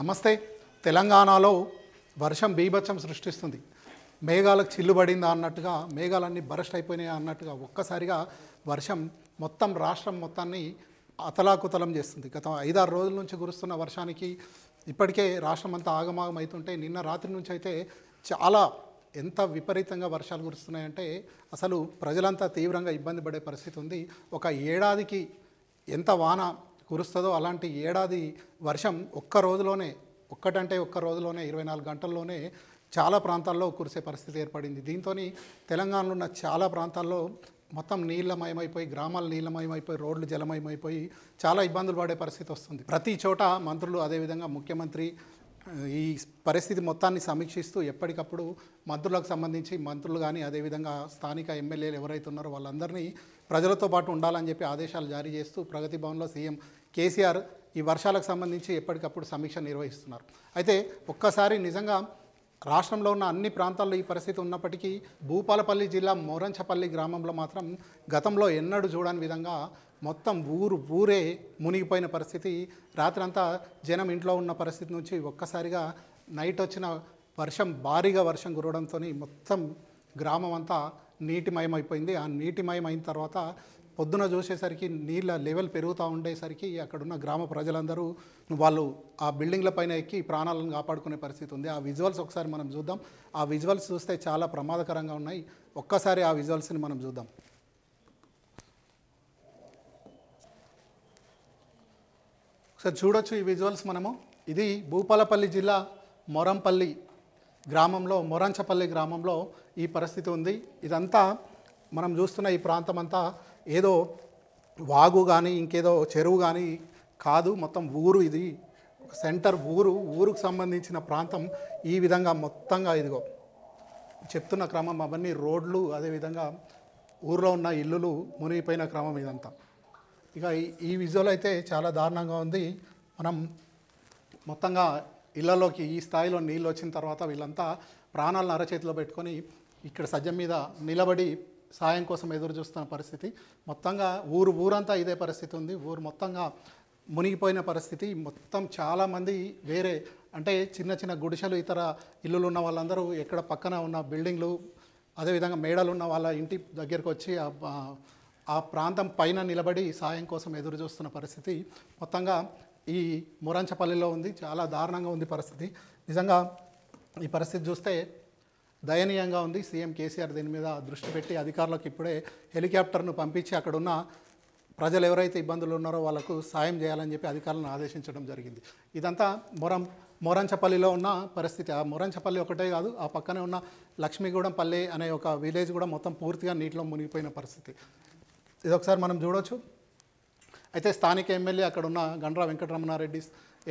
నమస్తే తెలంగాణలో వర్షం బీభత్సం సృష్టిస్తుంది మేఘాలకు చిల్లు పడిందా అన్నట్టుగా మేఘాలన్నీ బరస్ట్ అయిపోయినాయి అన్నట్టుగా ఒక్కసారిగా వర్షం మొత్తం రాష్ట్రం మొత్తాన్ని అతలాకుతలం చేస్తుంది గత ఐదారు రోజుల నుంచి కురుస్తున్న వర్షానికి ఇప్పటికే రాష్ట్రం అంతా ఆగమాగం అవుతుంటే నిన్న రాత్రి నుంచి అయితే చాలా ఎంత విపరీతంగా వర్షాలు కురుస్తున్నాయంటే అసలు ప్రజలంతా తీవ్రంగా ఇబ్బంది పడే పరిస్థితి ఉంది ఒక ఏడాదికి ఎంత వాన కురుస్తుందో అలాంటి ఏడాది వర్షం ఒక్క రోజులోనే ఒక్కటంటే ఒక్క రోజులోనే ఇరవై నాలుగు గంటల్లోనే చాలా ప్రాంతాల్లో కురిసే పరిస్థితి ఏర్పడింది దీంతో తెలంగాణలో ఉన్న చాలా ప్రాంతాల్లో మొత్తం నీళ్లమయమైపోయి గ్రామాలు నీళ్లమయమైపోయి రోడ్లు జలమయమైపోయి చాలా ఇబ్బందులు పడే పరిస్థితి వస్తుంది ప్రతి చోట మంత్రులు అదేవిధంగా ముఖ్యమంత్రి ఈ పరిస్థితి మొత్తాన్ని సమీక్షిస్తూ ఎప్పటికప్పుడు మంత్రులకు సంబంధించి మంత్రులు కానీ అదేవిధంగా స్థానిక ఎమ్మెల్యేలు ఎవరైతే ఉన్నారో వాళ్ళందరినీ ప్రజలతో పాటు ఉండాలని చెప్పి ఆదేశాలు జారీ చేస్తూ ప్రగతి భవన్లో సీఎం కేసీఆర్ ఈ వర్షాలకు సంబంధించి ఎప్పటికప్పుడు సమీక్ష నిర్వహిస్తున్నారు అయితే ఒక్కసారి నిజంగా రాష్ట్రంలో ఉన్న అన్ని ప్రాంతాల్లో ఈ పరిస్థితి ఉన్నప్పటికీ భూపాలపల్లి జిల్లా మోరంచపల్లి గ్రామంలో మాత్రం గతంలో ఎన్నడూ చూడని విధంగా మొత్తం ఊరు ఊరే మునిగిపోయిన పరిస్థితి రాత్రంతా జనం ఇంట్లో ఉన్న పరిస్థితి నుంచి ఒక్కసారిగా నైట్ వచ్చిన వర్షం భారీగా వర్షం కురవడంతో మొత్తం గ్రామం అంతా నీటిమయమైపోయింది ఆ నీటిమయం అయిన తర్వాత పొద్దున చూసేసరికి నీళ్ళ లెవెల్ పెరుగుతూ ఉండేసరికి అక్కడున్న గ్రామ ప్రజలందరూ వాళ్ళు ఆ బిల్డింగ్ల పైన ఎక్కి ప్రాణాలను కాపాడుకునే పరిస్థితి ఉంది ఆ విజువల్స్ ఒకసారి మనం చూద్దాం ఆ విజువల్స్ చూస్తే చాలా ప్రమాదకరంగా ఉన్నాయి ఒక్కసారి ఆ విజువల్స్ని మనం చూద్దాం ఒకసారి చూడొచ్చు ఈ విజువల్స్ మనము ఇది భూపాలపల్లి జిల్లా మొరంపల్లి గ్రామంలో మొరంచపల్లి గ్రామంలో ఈ పరిస్థితి ఉంది ఇదంతా మనం చూస్తున్న ఈ ప్రాంతం అంతా ఏదో వాగు కానీ ఇంకేదో చెరువు కానీ కాదు మొత్తం ఊరు ఇది సెంటర్ ఊరు ఊరుకు సంబంధించిన ప్రాంతం ఈ విధంగా మొత్తంగా ఇదిగో చెప్తున్న క్రమం అవన్నీ రోడ్లు అదేవిధంగా ఊర్లో ఉన్న ఇల్లులు మునిగిపోయిన క్రమం ఇదంతా ఇక ఈ విజువల్ అయితే చాలా దారుణంగా ఉంది మనం మొత్తంగా ఇళ్లలోకి ఈ స్థాయిలో నీళ్ళు వచ్చిన తర్వాత వీళ్ళంతా ప్రాణాలను అరచేతిలో పెట్టుకొని ఇక్కడ సజ్జం మీద నిలబడి సాయం కోసం ఎదురు చూస్తున్న పరిస్థితి మొత్తంగా ఊరు ఊరంతా ఇదే పరిస్థితి ఉంది ఊరు మొత్తంగా మునిగిపోయిన పరిస్థితి మొత్తం చాలామంది వేరే అంటే చిన్న చిన్న గుడిసెలు ఇతర ఇల్లులు ఉన్న వాళ్ళందరూ ఎక్కడ పక్కన ఉన్న బిల్డింగ్లు అదేవిధంగా మేడలు ఉన్న వాళ్ళ ఇంటి దగ్గరకు వచ్చి ఆ ప్రాంతం పైన నిలబడి సాయం కోసం ఎదురు చూస్తున్న పరిస్థితి మొత్తంగా ఈ మురంచపల్లిలో ఉంది చాలా దారుణంగా ఉంది పరిస్థితి నిజంగా ఈ పరిస్థితి చూస్తే దయనీయంగా ఉంది సీఎం కేసీఆర్ దీని మీద దృష్టి పెట్టి అధికారులకు ఇప్పుడే హెలికాప్టర్ను పంపించి అక్కడున్న ప్రజలు ఎవరైతే ఇబ్బందులు ఉన్నారో వాళ్ళకు సాయం చేయాలని చెప్పి అధికారులను ఆదేశించడం జరిగింది ఇదంతా మొరం మొరంచపల్లిలో ఉన్న పరిస్థితి ఆ మొరంచపల్లి ఒకటే కాదు ఆ పక్కనే ఉన్న లక్ష్మీగూడెం పల్లి అనే ఒక విలేజ్ కూడా మొత్తం పూర్తిగా నీటిలో మునిగిపోయిన పరిస్థితి ఇదొకసారి మనం చూడవచ్చు అయితే స్థానిక ఎమ్మెల్యే అక్కడ ఉన్న గండ్రా వెంకటరమణారెడ్డి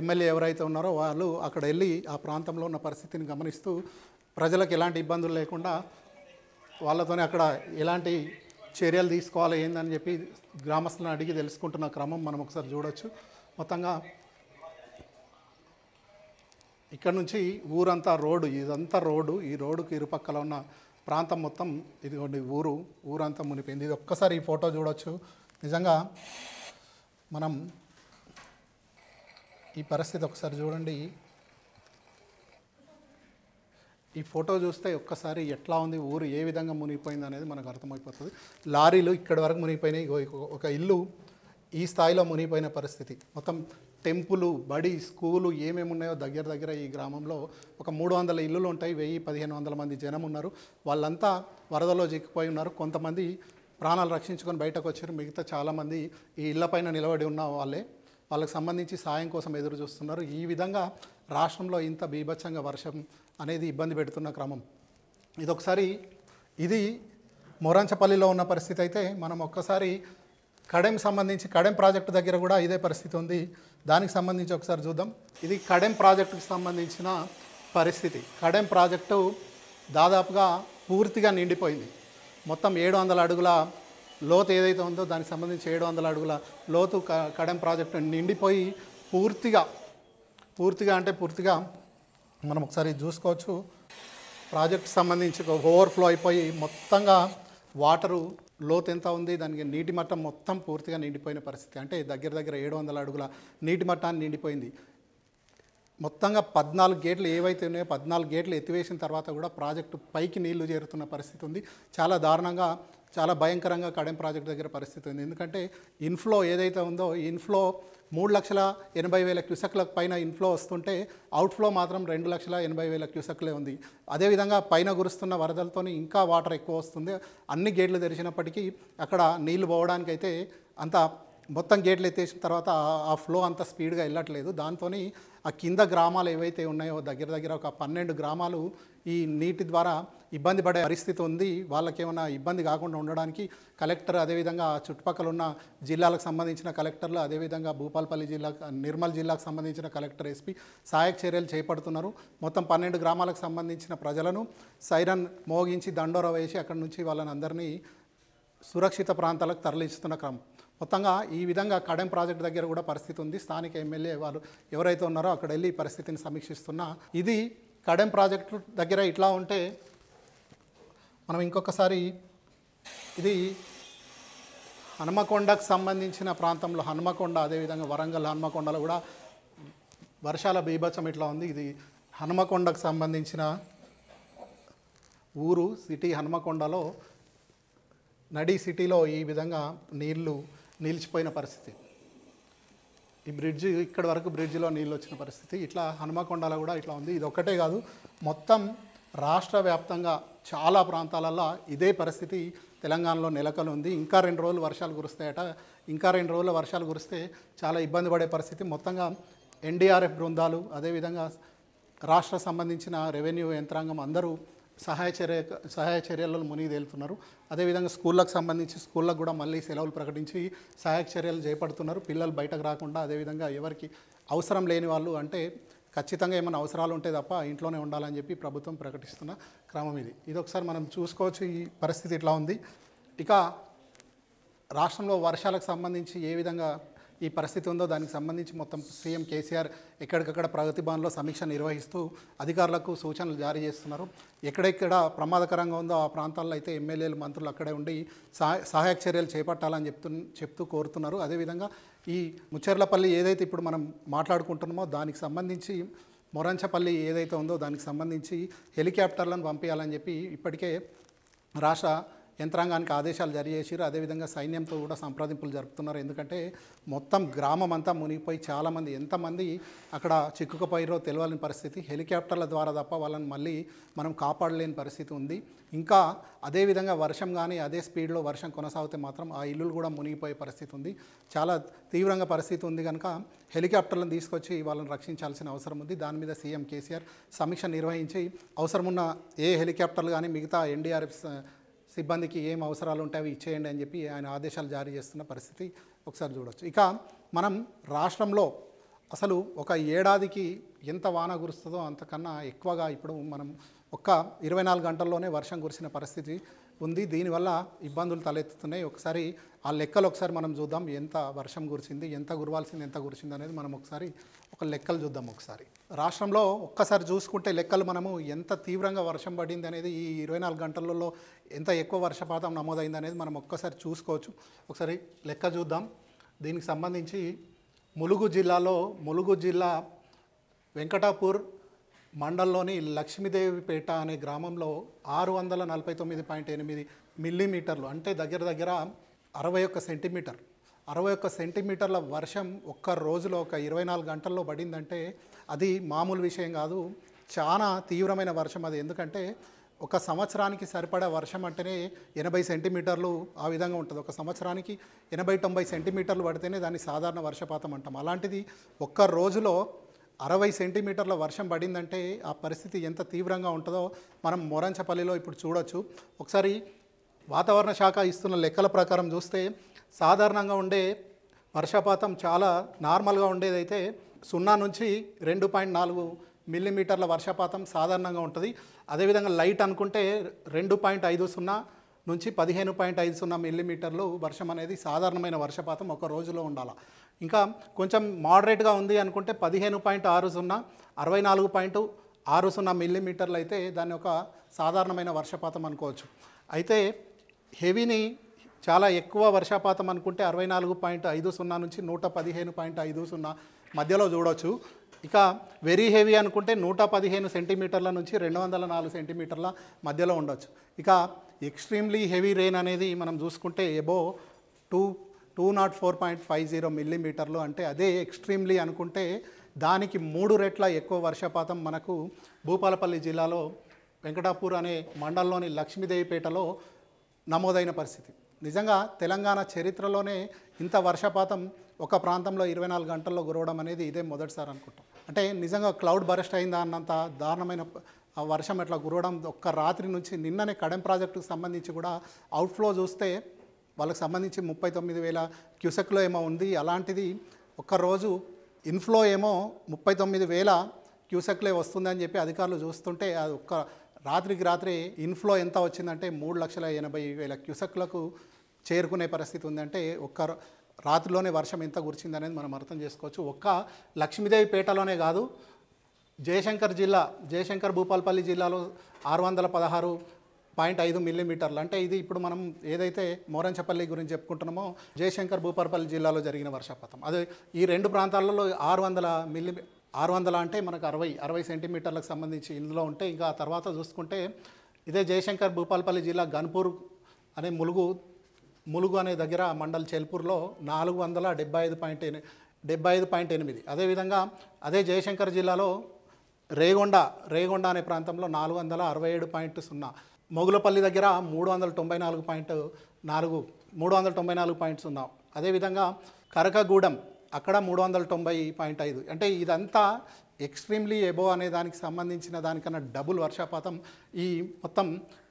ఎమ్మెల్యే ఎవరైతే ఉన్నారో వాళ్ళు అక్కడ వెళ్ళి ఆ ప్రాంతంలో ఉన్న పరిస్థితిని గమనిస్తూ ప్రజలకు ఎలాంటి ఇబ్బందులు లేకుండా వాళ్ళతోనే అక్కడ ఎలాంటి చర్యలు తీసుకోవాలి ఏందని చెప్పి గ్రామస్తులను అడిగి తెలుసుకుంటున్న క్రమం మనం ఒకసారి చూడవచ్చు మొత్తంగా ఇక్కడ నుంచి ఊరంతా రోడ్డు ఇదంతా రోడ్డు ఈ రోడ్డుకి ఇరుపక్కల ఉన్న ప్రాంతం మొత్తం ఇదిగోండి ఊరు ఊరంతా మునిపోయింది ఇది ఒక్కసారి ఈ ఫోటో చూడవచ్చు నిజంగా మనం ఈ పరిస్థితి ఒకసారి చూడండి ఈ ఫోటో చూస్తే ఒక్కసారి ఎట్లా ఉంది ఊరు ఏ విధంగా మునిగిపోయింది అనేది మనకు అర్థమైపోతుంది లారీలు ఇక్కడి వరకు మునిగిపోయినాయి ఒక ఇల్లు ఈ స్థాయిలో మునిగిపోయిన పరిస్థితి మొత్తం టెంపులు బడి స్కూలు ఏమేమి ఉన్నాయో దగ్గర దగ్గర ఈ గ్రామంలో ఒక మూడు వందల ఇల్లులు ఉంటాయి వెయ్యి పదిహేను వందల మంది జనం ఉన్నారు వాళ్ళంతా వరదలో చిక్కిపోయి ఉన్నారు కొంతమంది ప్రాణాలు రక్షించుకొని బయటకు వచ్చారు మిగతా చాలామంది ఈ ఇళ్లపైన నిలబడి ఉన్న వాళ్ళే వాళ్ళకి సంబంధించి సాయం కోసం ఎదురు చూస్తున్నారు ఈ విధంగా రాష్ట్రంలో ఇంత బీభత్సంగా వర్షం అనేది ఇబ్బంది పెడుతున్న క్రమం ఇదొకసారి ఇది మొరాంచపల్లిలో ఉన్న పరిస్థితి అయితే మనం ఒక్కసారి కడెం సంబంధించి కడెం ప్రాజెక్టు దగ్గర కూడా ఇదే పరిస్థితి ఉంది దానికి సంబంధించి ఒకసారి చూద్దాం ఇది కడెం ప్రాజెక్టుకి సంబంధించిన పరిస్థితి కడెం ప్రాజెక్టు దాదాపుగా పూర్తిగా నిండిపోయింది మొత్తం ఏడు వందల అడుగుల లోతు ఏదైతే ఉందో దానికి సంబంధించి ఏడు వందల అడుగుల లోతు కడెం ప్రాజెక్టు నిండిపోయి పూర్తిగా పూర్తిగా అంటే పూర్తిగా మనం ఒకసారి చూసుకోవచ్చు ప్రాజెక్ట్ సంబంధించి ఓవర్ఫ్లో అయిపోయి మొత్తంగా వాటరు లోతు ఎంత ఉంది దానికి నీటి మట్టం మొత్తం పూర్తిగా నిండిపోయిన పరిస్థితి అంటే దగ్గర దగ్గర ఏడు వందల అడుగుల నీటి మట్టాన్ని నిండిపోయింది మొత్తంగా పద్నాలుగు గేట్లు ఏవైతే ఉన్నాయో పద్నాలుగు గేట్లు ఎత్తివేసిన తర్వాత కూడా ప్రాజెక్టు పైకి నీళ్లు చేరుతున్న పరిస్థితి ఉంది చాలా దారుణంగా చాలా భయంకరంగా కడెం ప్రాజెక్ట్ దగ్గర పరిస్థితి ఉంది ఎందుకంటే ఇన్ఫ్లో ఏదైతే ఉందో ఇన్ఫ్లో మూడు లక్షల ఎనభై వేల క్యూసెక్ల పైన ఇన్ఫ్లో వస్తుంటే అవుట్ఫ్లో మాత్రం రెండు లక్షల ఎనభై వేల క్యూసెక్లే ఉంది అదేవిధంగా పైన కురుస్తున్న వరదలతో ఇంకా వాటర్ ఎక్కువ వస్తుంది అన్ని గేట్లు తెరిచినప్పటికీ అక్కడ నీళ్లు పోవడానికైతే అంత మొత్తం గేట్లు ఎత్తేసిన తర్వాత ఆ ఫ్లో అంత స్పీడ్గా వెళ్ళట్లేదు దాంతో ఆ కింద గ్రామాలు ఏవైతే ఉన్నాయో దగ్గర దగ్గర ఒక పన్నెండు గ్రామాలు ఈ నీటి ద్వారా ఇబ్బంది పడే పరిస్థితి ఉంది వాళ్ళకేమైనా ఇబ్బంది కాకుండా ఉండడానికి కలెక్టర్ అదేవిధంగా చుట్టుపక్కల ఉన్న జిల్లాలకు సంబంధించిన కలెక్టర్లు అదేవిధంగా భూపాల్పల్లి జిల్లా నిర్మల్ జిల్లాకు సంబంధించిన కలెక్టర్ ఎస్పీ సహాయక చర్యలు చేపడుతున్నారు మొత్తం పన్నెండు గ్రామాలకు సంబంధించిన ప్రజలను సైరన్ మోగించి దండోర వేసి అక్కడి నుంచి వాళ్ళని అందరినీ సురక్షిత ప్రాంతాలకు తరలిస్తున్న క్రమం మొత్తంగా ఈ విధంగా కడెం ప్రాజెక్ట్ దగ్గర కూడా పరిస్థితి ఉంది స్థానిక ఎమ్మెల్యే వారు ఎవరైతే ఉన్నారో అక్కడ వెళ్ళి పరిస్థితిని సమీక్షిస్తున్నా ఇది కడెం ప్రాజెక్టు దగ్గర ఇట్లా ఉంటే మనం ఇంకొకసారి ఇది హనుమకొండకు సంబంధించిన ప్రాంతంలో హనుమకొండ అదేవిధంగా వరంగల్ హనుమకొండలో కూడా వర్షాల బీభత్సం ఇట్లా ఉంది ఇది హనుమకొండకు సంబంధించిన ఊరు సిటీ హనుమకొండలో నడి సిటీలో ఈ విధంగా నీళ్లు నిలిచిపోయిన పరిస్థితి ఈ బ్రిడ్జ్ ఇక్కడ వరకు బ్రిడ్జ్లో నీళ్ళు వచ్చిన పరిస్థితి ఇట్లా హనుమకొండలో కూడా ఇట్లా ఉంది ఇది ఒక్కటే కాదు మొత్తం రాష్ట్ర వ్యాప్తంగా చాలా ప్రాంతాలలో ఇదే పరిస్థితి తెలంగాణలో నెలకొని ఉంది ఇంకా రెండు రోజులు వర్షాలు కురుస్తాయట ఇంకా రెండు రోజులు వర్షాలు కురిస్తే చాలా ఇబ్బంది పడే పరిస్థితి మొత్తంగా ఎన్డీఆర్ఎఫ్ బృందాలు అదేవిధంగా రాష్ట్ర సంబంధించిన రెవెన్యూ యంత్రాంగం అందరూ సహాయ చర్య సహాయ చర్యలలో మునిగి తేలుతున్నారు అదేవిధంగా స్కూళ్ళకు సంబంధించి స్కూళ్ళకు కూడా మళ్ళీ సెలవులు ప్రకటించి సహాయ చర్యలు చేపడుతున్నారు పిల్లలు బయటకు రాకుండా అదేవిధంగా ఎవరికి అవసరం లేని వాళ్ళు అంటే ఖచ్చితంగా ఏమైనా అవసరాలు ఉంటే తప్ప ఇంట్లోనే ఉండాలని చెప్పి ప్రభుత్వం ప్రకటిస్తున్న క్రమం ఇది ఇది ఒకసారి మనం చూసుకోవచ్చు ఈ పరిస్థితి ఇట్లా ఉంది ఇక రాష్ట్రంలో వర్షాలకు సంబంధించి ఏ విధంగా ఈ పరిస్థితి ఉందో దానికి సంబంధించి మొత్తం సీఎం కేసీఆర్ ఎక్కడికక్కడ ప్రగతి భవన్లో సమీక్ష నిర్వహిస్తూ అధికారులకు సూచనలు జారీ చేస్తున్నారు ఎక్కడెక్కడ ప్రమాదకరంగా ఉందో ఆ ప్రాంతాల్లో అయితే ఎమ్మెల్యేలు మంత్రులు అక్కడే ఉండి సహాయక చర్యలు చేపట్టాలని చెప్తు చెప్తూ కోరుతున్నారు అదేవిధంగా ఈ ముచ్చెర్లపల్లి ఏదైతే ఇప్పుడు మనం మాట్లాడుకుంటున్నామో దానికి సంబంధించి మొరంచపల్లి ఏదైతే ఉందో దానికి సంబంధించి హెలికాప్టర్లను పంపించాలని చెప్పి ఇప్పటికే రాష్ట్ర యంత్రాంగానికి ఆదేశాలు జారీ చేసారు అదేవిధంగా సైన్యంతో కూడా సంప్రదింపులు జరుపుతున్నారు ఎందుకంటే మొత్తం గ్రామం అంతా మునిగిపోయి చాలామంది ఎంతమంది అక్కడ చిక్కుకుపోయిరో తెలియని పరిస్థితి హెలికాప్టర్ల ద్వారా తప్ప వాళ్ళని మళ్ళీ మనం కాపాడలేని పరిస్థితి ఉంది ఇంకా అదేవిధంగా వర్షం కానీ అదే స్పీడ్లో వర్షం కొనసాగితే మాత్రం ఆ ఇల్లులు కూడా మునిగిపోయే పరిస్థితి ఉంది చాలా తీవ్రంగా పరిస్థితి ఉంది కనుక హెలికాప్టర్లను తీసుకొచ్చి వాళ్ళని రక్షించాల్సిన అవసరం ఉంది దాని మీద సీఎం కేసీఆర్ సమీక్ష నిర్వహించి అవసరమున్న ఏ హెలికాప్టర్లు కానీ మిగతా ఎన్డీఆర్ఎఫ్ సిబ్బందికి ఏం అవసరాలు ఉంటాయి అవి ఇచ్చేయండి అని చెప్పి ఆయన ఆదేశాలు జారీ చేస్తున్న పరిస్థితి ఒకసారి చూడవచ్చు ఇక మనం రాష్ట్రంలో అసలు ఒక ఏడాదికి ఎంత వాన కురుస్తుందో అంతకన్నా ఎక్కువగా ఇప్పుడు మనం ఒక్క ఇరవై నాలుగు గంటల్లోనే వర్షం కురిసిన పరిస్థితి ఉంది దీనివల్ల ఇబ్బందులు తలెత్తుతున్నాయి ఒకసారి ఆ లెక్కలు ఒకసారి మనం చూద్దాం ఎంత వర్షం కురిసింది ఎంత కురవాల్సింది ఎంత కురిసింది అనేది మనం ఒకసారి ఒక లెక్కలు చూద్దాం ఒకసారి రాష్ట్రంలో ఒక్కసారి చూసుకుంటే లెక్కలు మనము ఎంత తీవ్రంగా వర్షం పడింది అనేది ఈ ఇరవై నాలుగు గంటలలో ఎంత ఎక్కువ వర్షపాతం నమోదైంది అనేది మనం ఒక్కసారి చూసుకోవచ్చు ఒకసారి లెక్క చూద్దాం దీనికి సంబంధించి ములుగు జిల్లాలో ములుగు జిల్లా వెంకటాపూర్ మండల్లోని లక్ష్మీదేవిపేట అనే గ్రామంలో ఆరు వందల నలభై తొమ్మిది పాయింట్ ఎనిమిది మిల్లీమీటర్లు అంటే దగ్గర దగ్గర అరవై ఒక్క సెంటీమీటర్ అరవై ఒక్క సెంటీమీటర్ల వర్షం ఒక్క రోజులో ఒక ఇరవై నాలుగు గంటల్లో పడిందంటే అది మామూలు విషయం కాదు చాలా తీవ్రమైన వర్షం అది ఎందుకంటే ఒక సంవత్సరానికి సరిపడే వర్షం అంటేనే ఎనభై సెంటీమీటర్లు ఆ విధంగా ఉంటుంది ఒక సంవత్సరానికి ఎనభై తొంభై సెంటీమీటర్లు పడితేనే దాన్ని సాధారణ వర్షపాతం అంటాం అలాంటిది ఒక్క రోజులో అరవై సెంటీమీటర్ల వర్షం పడిందంటే ఆ పరిస్థితి ఎంత తీవ్రంగా ఉంటుందో మనం మొరంచపల్లిలో ఇప్పుడు చూడొచ్చు ఒకసారి వాతావరణ శాఖ ఇస్తున్న లెక్కల ప్రకారం చూస్తే సాధారణంగా ఉండే వర్షపాతం చాలా నార్మల్గా ఉండేదైతే సున్నా నుంచి రెండు పాయింట్ నాలుగు మిల్లీమీటర్ల వర్షపాతం సాధారణంగా ఉంటుంది అదేవిధంగా లైట్ అనుకుంటే రెండు పాయింట్ ఐదు సున్నా నుంచి పదిహేను పాయింట్ ఐదు సున్నా మిల్లీమీటర్లు వర్షం అనేది సాధారణమైన వర్షపాతం ఒక రోజులో ఉండాల ఇంకా కొంచెం మోడరేట్గా ఉంది అనుకుంటే పదిహేను పాయింట్ ఆరు సున్నా అరవై నాలుగు పాయింట్ ఆరు సున్నా మిల్లీమీటర్లు అయితే దాన్ని ఒక సాధారణమైన వర్షపాతం అనుకోవచ్చు అయితే హెవీని చాలా ఎక్కువ వర్షపాతం అనుకుంటే అరవై నాలుగు పాయింట్ ఐదు సున్నా నుంచి నూట పదిహేను పాయింట్ ఐదు సున్నా మధ్యలో చూడవచ్చు ఇక వెరీ హెవీ అనుకుంటే నూట పదిహేను సెంటీమీటర్ల నుంచి రెండు వందల నాలుగు సెంటీమీటర్ల మధ్యలో ఉండొచ్చు ఇక ఎక్స్ట్రీమ్లీ హెవీ రెయిన్ అనేది మనం చూసుకుంటే above two two naught four point five zero మిల్లీమీటర్లు అంటే అదే ఎక్స్ట్రీమ్లీ అనుకుంటే దానికి మూడు రెట్ల ఎక్కువ వర్షపాతం మనకు భూపాలపల్లి జిల్లాలో వెంకటాపూర్ అనే మండలంలోని లక్ష్మీదేవిపేటలో నమోదైన పరిస్థితి నిజంగా తెలంగాణ చరిత్రలోనే ఇంత వర్షపాతం ఒక ప్రాంతంలో ఇరవై నాలుగు గంటల్లో గురవడం అనేది ఇదే మొదటిసారి అనుకుంటాం అంటే నిజంగా క్లౌడ్ బరెస్ట్ అయిందా అన్నంత దారుణమైన వర్షం ఇట్లా గురవడం ఒక్క రాత్రి నుంచి నిన్ననే కడెం ప్రాజెక్టుకు సంబంధించి కూడా అవుట్ఫ్లో చూస్తే వాళ్ళకి సంబంధించి ముప్పై తొమ్మిది వేల క్యూసెక్లో ఏమో ఉంది అలాంటిది ఒక్కరోజు ఇన్ఫ్లో ఏమో ముప్పై తొమ్మిది వేల క్యూసెక్లే వస్తుందని చెప్పి అధికారులు చూస్తుంటే అది ఒక్క రాత్రికి రాత్రి ఇన్ఫ్లో ఎంత వచ్చిందంటే మూడు లక్షల ఎనభై వేల క్యూసెక్లకు చేరుకునే పరిస్థితి ఉందంటే ఒక్క రాత్రిలోనే వర్షం ఎంత అనేది మనం అర్థం చేసుకోవచ్చు ఒక్క లక్ష్మీదేవి పేటలోనే కాదు జయశంకర్ జిల్లా జయశంకర్ భూపాల్పల్లి జిల్లాలో ఆరు వందల పదహారు పాయింట్ ఐదు మిల్లీమీటర్లు అంటే ఇది ఇప్పుడు మనం ఏదైతే మోరంచపల్లి గురించి చెప్పుకుంటున్నామో జయశంకర్ భూపాల్పల్లి జిల్లాలో జరిగిన వర్షపాతం అదే ఈ రెండు ప్రాంతాలలో ఆరు వందల మిల్లీ ఆరు వందల అంటే మనకు అరవై అరవై సెంటీమీటర్లకు సంబంధించి ఇందులో ఉంటే ఇంకా ఆ తర్వాత చూసుకుంటే ఇదే జయశంకర్ భూపాలపల్లి జిల్లా గన్పూర్ అనే ములుగు ములుగు అనే దగ్గర మండల్ చెల్పూర్లో నాలుగు వందల డెబ్బై ఐదు పాయింట్ డెబ్బై ఐదు పాయింట్ ఎనిమిది అదేవిధంగా అదే జయశంకర్ జిల్లాలో రేగొండ రేగొండ అనే ప్రాంతంలో నాలుగు వందల అరవై ఏడు పాయింట్ సున్నా మొగులపల్లి దగ్గర మూడు వందల తొంభై నాలుగు పాయింట్ నాలుగు మూడు వందల తొంభై నాలుగు పాయింట్ సున్నా అదేవిధంగా కరకగూడెం అక్కడ మూడు వందల తొంభై పాయింట్ ఐదు అంటే ఇదంతా ఎక్స్ట్రీమ్లీ ఎబో అనే దానికి సంబంధించిన దానికన్నా డబుల్ వర్షపాతం ఈ మొత్తం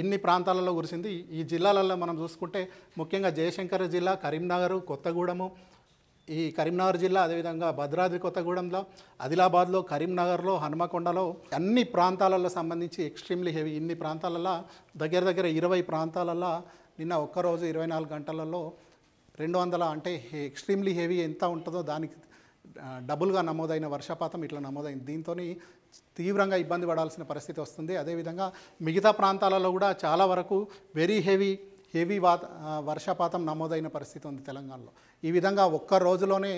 ఇన్ని ప్రాంతాలలో కురిసింది ఈ జిల్లాలలో మనం చూసుకుంటే ముఖ్యంగా జయశంకర్ జిల్లా కరీంనగర్ కొత్తగూడెము ఈ కరీంనగర్ జిల్లా అదేవిధంగా భద్రాద్రి కొత్తగూడెంలో ఆదిలాబాద్లో కరీంనగర్లో హనుమకొండలో అన్ని ప్రాంతాలలో సంబంధించి ఎక్స్ట్రీమ్లీ హెవీ ఇన్ని ప్రాంతాలలో దగ్గర దగ్గర ఇరవై ప్రాంతాలలో నిన్న ఒక్కరోజు ఇరవై నాలుగు గంటలలో రెండు వందల అంటే ఎక్స్ట్రీమ్లీ హెవీ ఎంత ఉంటుందో దానికి డబుల్గా నమోదైన వర్షపాతం ఇట్లా నమోదైంది దీంతో తీవ్రంగా ఇబ్బంది పడాల్సిన పరిస్థితి వస్తుంది అదేవిధంగా మిగతా ప్రాంతాలలో కూడా చాలా వరకు వెరీ హెవీ హెవీ వాత వర్షపాతం నమోదైన పరిస్థితి ఉంది తెలంగాణలో ఈ విధంగా ఒక్క రోజులోనే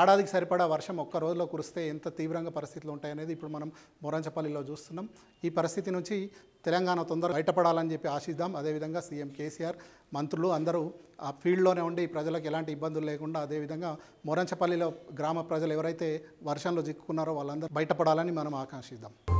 ఏడాదికి సరిపడా వర్షం ఒక్క రోజులో కురిస్తే ఎంత తీవ్రంగా పరిస్థితులు ఉంటాయనేది ఇప్పుడు మనం మొరంచపల్లిలో చూస్తున్నాం ఈ పరిస్థితి నుంచి తెలంగాణ తొందర బయటపడాలని చెప్పి ఆశిద్దాం అదేవిధంగా సీఎం కేసీఆర్ మంత్రులు అందరూ ఆ ఫీల్డ్లోనే ఉండి ప్రజలకు ఎలాంటి ఇబ్బందులు లేకుండా అదేవిధంగా మొరంచపల్లిలో గ్రామ ప్రజలు ఎవరైతే వర్షంలో చిక్కుకున్నారో వాళ్ళందరూ బయటపడాలని మనం ఆకాంక్షిద్దాం